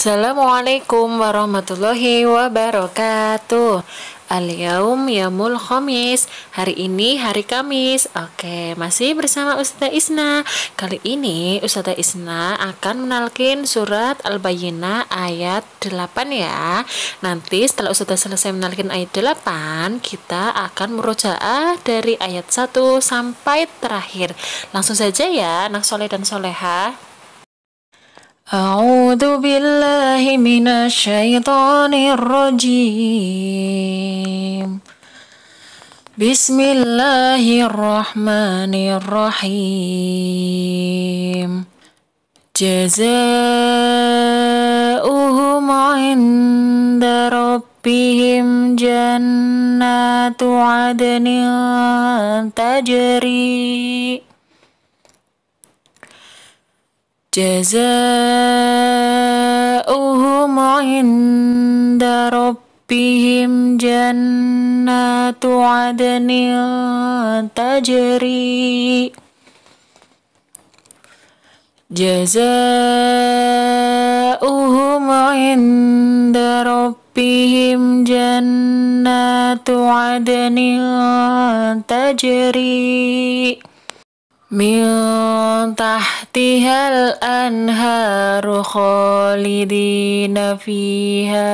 Assalamualaikum warahmatullahi wabarakatuh Aliaum ya Yamul Khamis Hari ini hari Kamis Oke, masih bersama Ustazah Isna Kali ini Ustazah Isna akan menalkin surat Al-Bayyinah ayat 8 ya Nanti setelah Ustazah selesai menalkin ayat 8 Kita akan merujaah dari ayat 1 sampai terakhir Langsung saja ya anak soleh dan soleha أعوذ بالله من الشيطان الرجيم بسم الله الرحمن الرحيم جزاؤهم عند ربهم جنات عدن تجري Jaza uhuhu main daropihim jannah tuah deni anta jeri Jaza uhuhu main daropihim jannah تحتها الأنهار خالدين فيها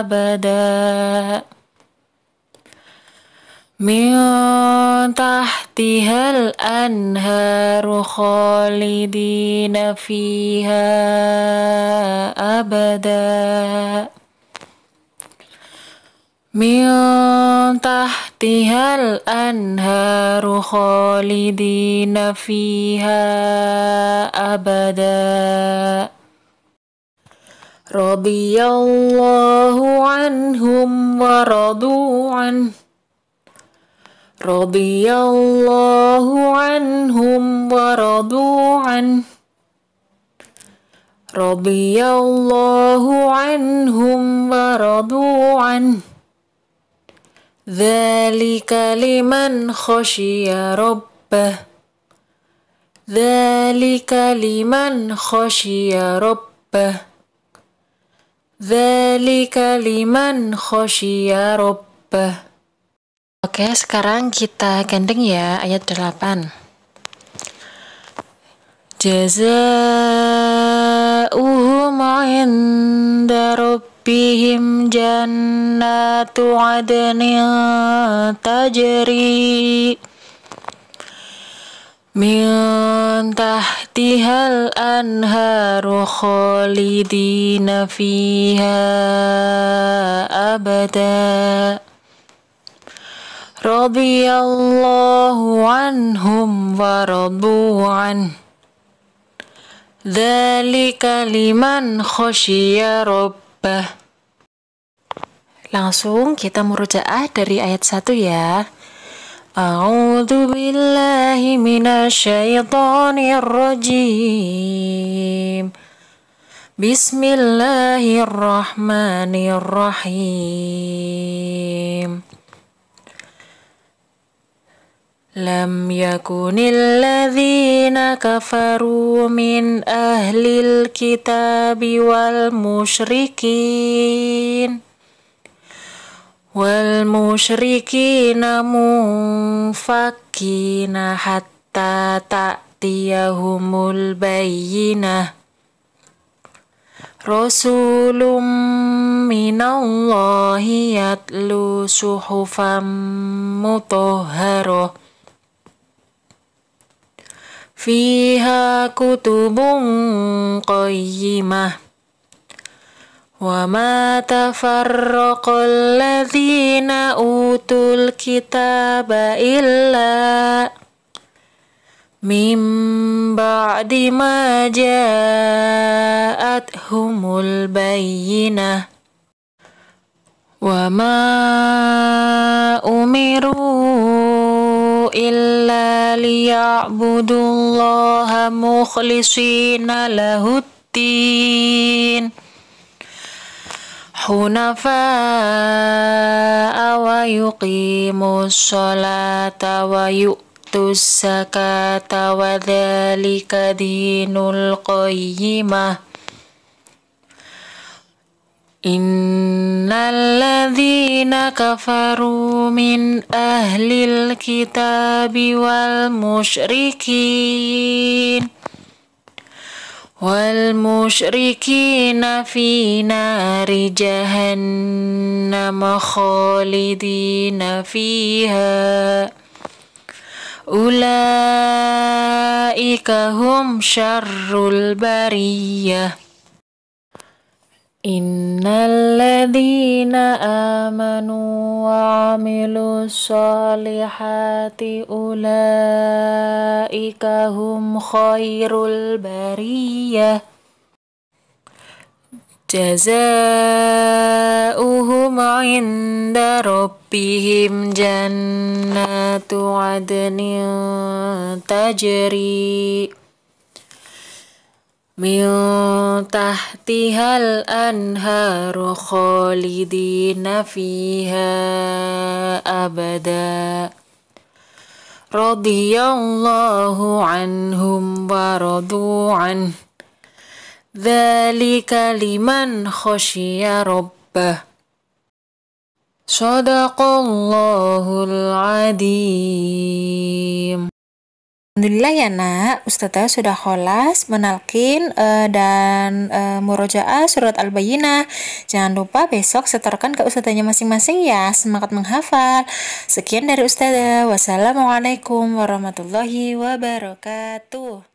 أبدا من تحتها الأنهار خالدين فيها أبدا من تحتها الأنهار خالدين فيها أبدا رضي الله عنهم ورضوا عنه رضي الله عنهم ورضوا عنه رضي الله عنهم ورضوا عنه Dzalika liman khasyiya rabbah. Dzalika liman khasyiya rabbah. Dzalika liman khasyiya rabbah. Oke, sekarang kita gandeng ya ayat 8. Jazaa'uhum 'inda Biham jannah tuh ada nih tajiri minta dihalan haru kholi di anhum wa Rabbu an dalikaliman khusiyah robbah. Langsung kita murojaah dari ayat 1 ya. A'udzu billahi minasyaitonir rajim. Bismillahirrahmanirrahim. لم يكن الذين ahlil kitabi wal musyrikin wal musyrikina munfakina hatta ta'tiyahumul bayyinah Rasulum minallahi yatlu suhufam mutahharoh Fiha kutubun qayyimah وما تفرق الذين أوتوا الكتاب إلا من بعد ما جاءتهم البينة وما أمروا إلا ليعبدوا الله مخلصين له الدين حنفاء ويقيموا الصلاة ويؤتوا الزكاة وذلك دين القيمة إن الذين كفروا من أهل الكتاب والمشركين والمشركين في نار جهنم خالدين فيها أولئك هم شر البرية إن الذين آمنوا وعملوا الصالحات أولئك أولئك هم خير البرية جزاؤهم عند ربهم جنات عدن تجري من تحتها الأنهار خالدين فيها أبداً رضي الله عنهم ورضوا عنه ذلك لمن خشي ربه صدق الله العظيم Alhamdulillah ya nak, Ustazah sudah kholas menalkin uh, dan uh, murojaah surat al bayina Jangan lupa besok setorkan ke Ustazahnya masing-masing ya, semangat menghafal. Sekian dari Ustazah, wassalamualaikum warahmatullahi wabarakatuh.